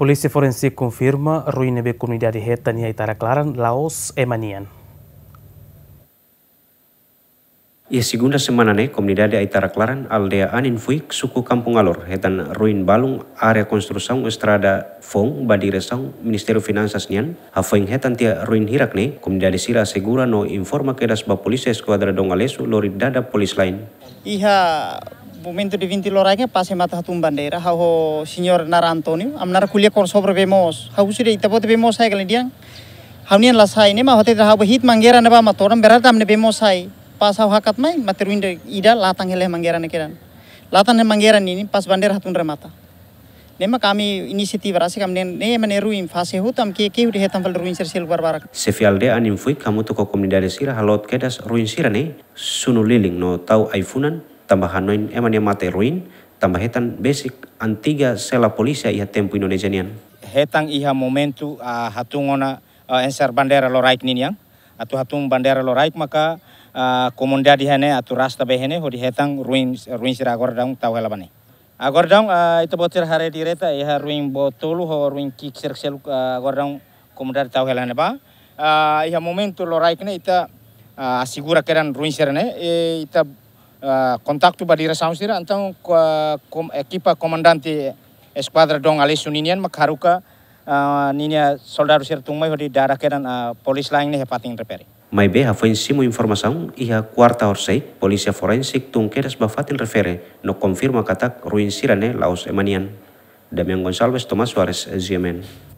Polisi forensik konfirma ruina de comunidade reta ni Itara klaran Laos emanian. Ia segunda semana ne comunidade Aitara Klaran aldea Anin Fuik suku Kampung Alor, hetan ruin balung area construção estrada Fong, badireção Ministério Finansas nian, hafeng hetan tia ruin hirak ne, comunidade sira segura no informa kedas ba polisi eskuadra dongalesu lori dada polis lain. Iha momento de 20 pas pase mata hatun bandera hau ho senior nar Antonio am nar kuliah korso bemos, hau sudah itapot bemos saya kalian dia hau nian lasai ini mah hote hau hit manggera neba matoran berat amne bemos saya pas hau hakat mai materuin ida latang heleh manggera nekiran latang he manggera ini pas bandera hatun remata Nema kami inisiatif rasa kami ne mane ruin fase hutam ke ke udah hetam fal ruim sersil barbarak. Sefialde anim fui kamu tuh komunidade sira halot kedas ruin sira ne sunu no tau aifunan tambah hanoin emania eh, materuin tambah hetan basic antiga sela polisi ia tempo Indonesia nian. Hetang iha momentu uh, ah, hatungona uh, ah, enser bandera loraik yang, atau hatung bandera loraik maka uh, ah, komunda di atau rasta behene hodi hetang ruin ruin sira agor daung tau helabane. Agor daung uh, itu botir hari direta iha ruin botolu ho ruin kik sirk seluk uh, agor daung komunda tau helane ba. Uh, iha momentu loraik ne ita uh, asigura keran ruin sirane e, eh, ita contacto eh, badira sausira então ko eh, kom ekipa komandante esquadra dong ale suninian makaruka eh, ninia soldaru sir tumai hodi dara polis lain ne hepating reperi mai be hafain simu informasaun iha kuarta orsei polícia forensik tungkeras bafatin refere no konfirma katak ruin sirane laos emanian Damian Gonçalves Tomás Suarez, Ziemen.